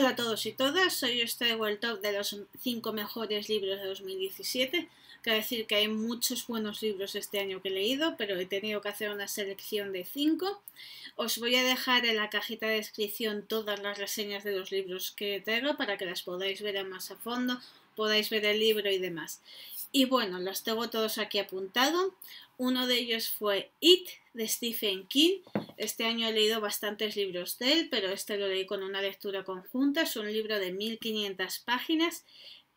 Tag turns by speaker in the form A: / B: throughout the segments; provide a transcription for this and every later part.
A: Hola a todos y todas, soy os traigo el top de los 5 mejores libros de 2017. Quiero decir que hay muchos buenos libros este año que he leído, pero he tenido que hacer una selección de 5. Os voy a dejar en la cajita de descripción todas las reseñas de los libros que tengo para que las podáis ver más a fondo podáis ver el libro y demás. Y bueno, los tengo todos aquí apuntado. Uno de ellos fue It de Stephen King. Este año he leído bastantes libros de él, pero este lo leí con una lectura conjunta. Es un libro de 1500 páginas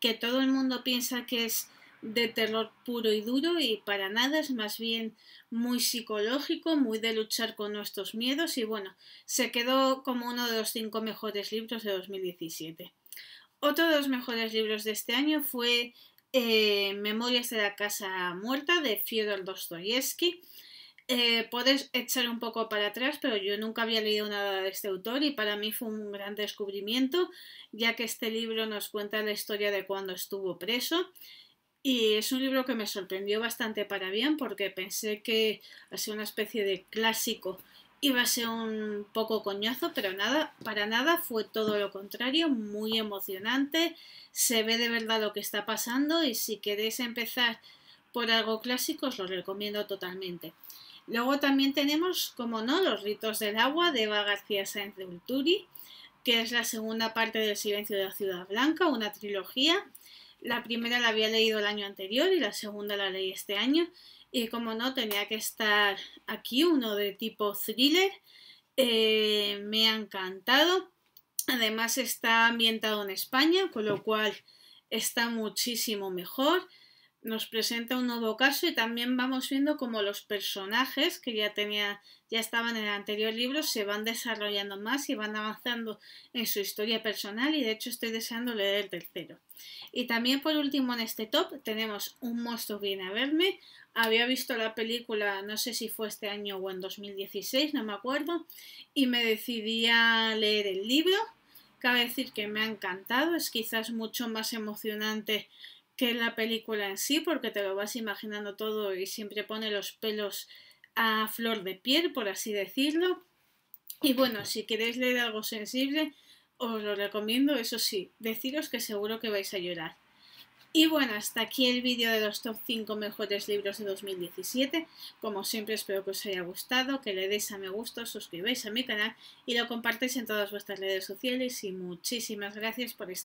A: que todo el mundo piensa que es de terror puro y duro y para nada es más bien muy psicológico, muy de luchar con nuestros miedos y bueno, se quedó como uno de los cinco mejores libros de 2017. Otro de los mejores libros de este año fue eh, Memorias de la Casa Muerta de Fyodor Dostoyevsky. Eh, echar un poco para atrás, pero yo nunca había leído nada de este autor y para mí fue un gran descubrimiento, ya que este libro nos cuenta la historia de cuando estuvo preso. Y es un libro que me sorprendió bastante para bien porque pensé que sido una especie de clásico Iba a ser un poco coñazo, pero nada, para nada fue todo lo contrario, muy emocionante, se ve de verdad lo que está pasando y si queréis empezar por algo clásico os lo recomiendo totalmente. Luego también tenemos, como no, los ritos del agua de Eva García Sáenz de Ulturi, que es la segunda parte del Silencio de la Ciudad Blanca, una trilogía la primera la había leído el año anterior y la segunda la leí este año. Y como no, tenía que estar aquí uno de tipo thriller. Eh, me ha encantado. Además está ambientado en España, con lo cual está muchísimo mejor nos presenta un nuevo caso y también vamos viendo cómo los personajes que ya tenía, ya estaban en el anterior libro se van desarrollando más y van avanzando en su historia personal y de hecho estoy deseando leer el tercero. Y también por último en este top tenemos Un monstruo viene a verme. Había visto la película, no sé si fue este año o en 2016, no me acuerdo, y me decidí a leer el libro. Cabe decir que me ha encantado, es quizás mucho más emocionante que la película en sí, porque te lo vas imaginando todo y siempre pone los pelos a flor de piel, por así decirlo. Y bueno, si queréis leer algo sensible, os lo recomiendo, eso sí, deciros que seguro que vais a llorar. Y bueno, hasta aquí el vídeo de los top 5 mejores libros de 2017. Como siempre espero que os haya gustado, que le deis a me gusta, suscribáis a mi canal y lo compartáis en todas vuestras redes sociales y muchísimas gracias por estar.